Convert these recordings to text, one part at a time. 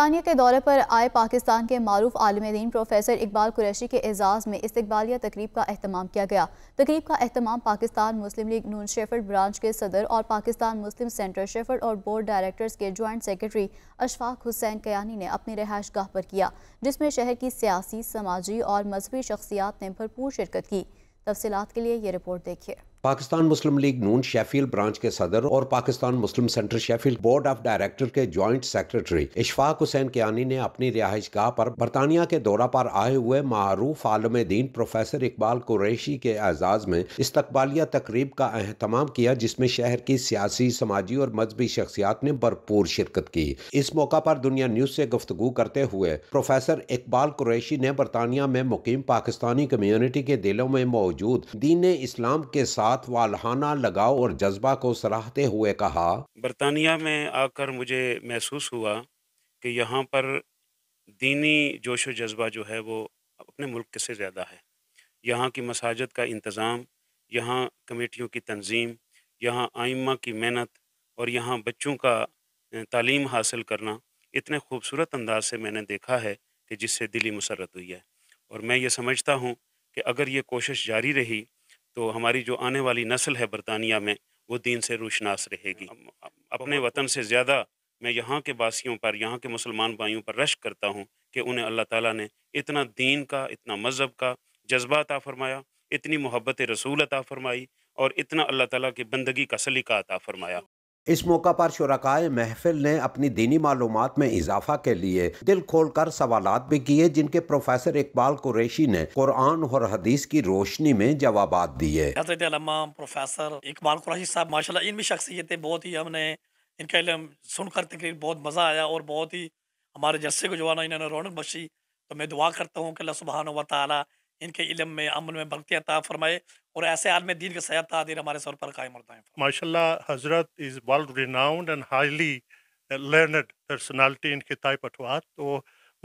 बरतानिया के दौरे पर आए पाकिस्तान के मरूफ आलम दीन प्रोफेसर इकबाल कुरैशी के एजाज़ में इस्तबालिया तकरीब का अहतमाम किया गया तकरीब का अहतमाम Pakistan Muslim League Noon Sheffield branch के सदर और पाकिस्तान मुस्लिम सेंटर शेफर्ड और बोर्ड डायरेक्टर्स के जॉइंट सेक्रेटरी अशफाक हुसैन कयानी ने अपनी रहायश गाह पर किया जिसमें शहर की सियासी समाजी और मजहबी शख्सियात ने भरपूर शिरकत की तफसीत के लिए ये रिपोर्ट देखिए Pakistan Muslim League Noon Sheffield branch के सदर और Pakistan Muslim centre Sheffield board of director के ज्वाइंट सेक्रेटरी इशफाक हुसैन कियानी ने अपनी रिहाइश गाह पर बरतानिया के दौरा पर आए हुए मारूफ आलम दीन प्रोफेसर इकबाल कुरैशी के एजाज में इस्तबालिया तकरीब का अहतमाम किया जिसमें शहर की सियासी समाजी और मजहबी शख्सियात ने भरपूर शिरकत की इस मौका पर दुनिया न्यूज से गुफ्तगु करते हुए प्रोफेसर इकबाल कुरैशी ने बरतानिया में मुकीम पाकिस्तानी कम्यूनिटी के दिलों में मौजूद दीन इस्लाम के साथ साथ वालहाना लगाव और जज्बा को सराहते हुए कहा बरतानिया में आकर मुझे महसूस हुआ कि यहाँ पर दीनी जोश जज्बा जो है वो अपने मुल्क से ज़्यादा है यहाँ की मसाजद का इंतज़ाम यहाँ कमेटियों की तंजीम यहाँ आइमा की मेहनत और यहाँ बच्चों का तालीम हासिल करना इतने खूबसूरत अंदाज से मैंने देखा है कि जिससे दिली मुसरत हुई है और मैं ये समझता हूँ कि अगर ये कोशिश जारी रही तो हमारी जो आने वाली नस्ल है बरतानिया में वो दीन से रोशनास रहेगी अपने वतन से ज़्यादा मैं यहाँ के बासियों पर यहाँ के मुसलमान भाइयों पर रश करता हूँ कि उन्हें अल्लाह ताला ने इतना दीन का इतना मज़हब का जज्बा अता फरमाया इतनी मोहब्बत रसूल अता फरमाई और इतना अल्लाह ताला की बंदगी का सलीका अता फरमाया इस मौका पर शुरकाय महफिल ने अपनी दीनी मालूम में इजाफा के लिए दिल खोल कर सवाल भी किए जिनके प्रोफेसर इकबाल कुरेशी ने कुरान और हदीस की रोशनी में जवाब दिए प्रोफेसर इकबाल कुरेशी साहब माशा इनमें शख्सियतें बहुत ही हमने इनका लिए सुनकर तकरीर बहुत मज़ा आया और बहुत ही हमारे जस्से को जो है ना इन्होंने रौनक बशी तो मैं दुआ करता हूँ कि सुबहान इनके इलम में अमल में बरती अता फरमाए और ऐसे आलम दीन के सयात आदिर हमारे सर पर कायम होता है माशा हजरत is world renowned and highly learned personality इनके ताय पटवार तो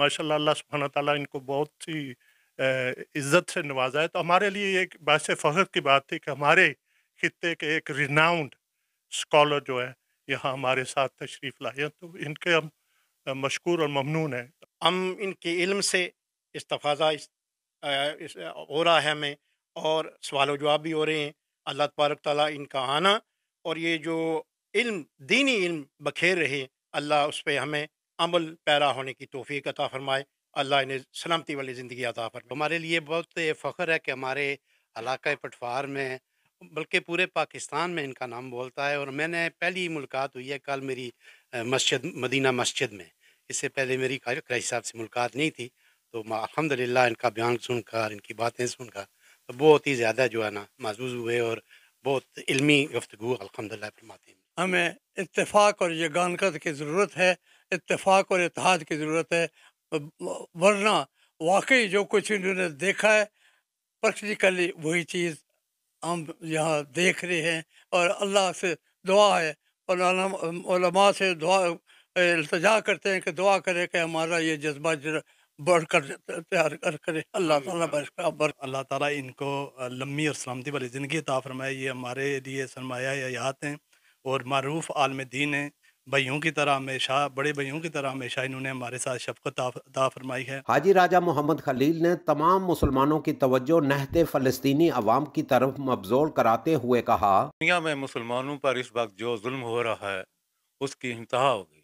माशा अल्लाह सुबहाना ताली इनको बहुत ही इज़्ज़त से नवाजा है तो हमारे लिए एक बायस फ़ख्र की बात थी कि हमारे खत्े के एक रिनाउंड स्कॉलर जो है यहाँ हमारे साथ तशरीफ़ लाए तो इनके हम मशहूर और ममनून हैं हम इनके इल्म से इस्तफाज़ा इस हो रहा है हमें और सवाल जवाब भी हो रहे हैं अल्लाह तबारक ताली इनका आना और ये जो इल्म दीनी इल्म बखेर रहे अल्लाह उस पर हमें अमल पैरा होने की तोफ़ी अता फ़रमाए अल्लाह इन्हें सलामती वाली ज़िंदगी अता फरमाए हमारे लिए बहुत फ़ख्र है कि हमारे इलाक़ पटवार में बल्कि पूरे पाकिस्तान में इनका नाम बोलता है और मैंने पहली मुलाकात हुई है कल मेरी मस्जिद मदीना मस्जिद में इससे पहले मेरी कराची साहब से मुलाकात नहीं थी तो ला इनका बयान सुनकर इनकी बातें सुनकर तो बहुत ही ज़्यादा जो है ना महजूज़ हुए और बहुत इलमी गुफ्तु अलहमदिल्ला फरमाते हैं हमें इतफाक़ और यगानकत की ज़रूरत है इतफाक़ और इतिहाद की ज़रूरत है वरना वाकई जो कुछ इन्होंने देखा है प्रैक्टिकली वही चीज़ हम यहाँ देख रहे हैं और अल्लाह से दुआ है और से दुआ इल्तजा करते हैं कि दुआ करें कि हमारा ये जज्बा बढ़कर तैयार कर करे अल्लाह ताला हाँ। बरकरार बर अल्लाह ताला इनको लम्बी और सलामती वाली ज़िंदगी ता फरमाए ये हमारे लिए सरमाया यात हैं और मरूफ आलम दीन हैं भैयों की तरह हमेशा बड़े भैयों की तरह हमेशा इन्होंने हमारे साथ शफकत अदा फरमाई है हाजी राजा मोहम्मद खलील ने तमाम मुसलमानों की तवज्जो नहते फ़लस्तनी अवाम की तरफ मबजोल कराते हुए कहा दुनिया में मुसलमानों पर इस वक्त जो जुल्म हो रहा है उसकी इंतहा होगी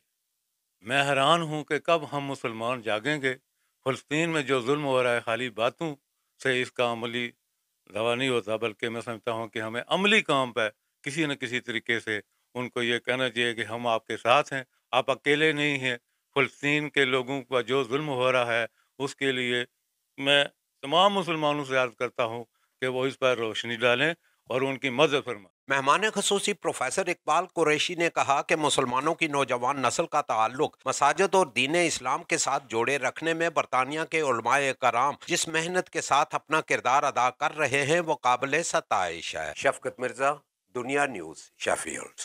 मैं हैरान हूँ कि कब हम मुसलमान जागेंगे फ़लस्तीन में जो जुल्म हो रहा है खाली बातों से इसका अमली दवा नहीं होता बल्कि मैं समझता हूँ कि हमें अमली काम पर किसी न किसी तरीके से उनको ये कहना चाहिए कि हम आपके साथ हैं आप अकेले नहीं हैं फ़लस्तीन के लोगों का जो जुल्म हो रहा है उसके लिए मैं तमाम मुसलमानों से याद करता हूँ कि वो इस पर रोशनी डालें और उनकी मदद फरमाएँ मेहमान खसूसी प्रोफेसर इकबाल कुरैशी ने कहा कि मुसलमानों की नौजवान नस्ल का ताल्लुक मसाजद और दीन इस्लाम के साथ जोड़े रखने में बरतानिया के उलमाए कराम जिस मेहनत के साथ अपना किरदार अदा कर रहे हैं वो काबिल सतश है शफकत मिर्जा दुनिया न्यूज शेफील्ड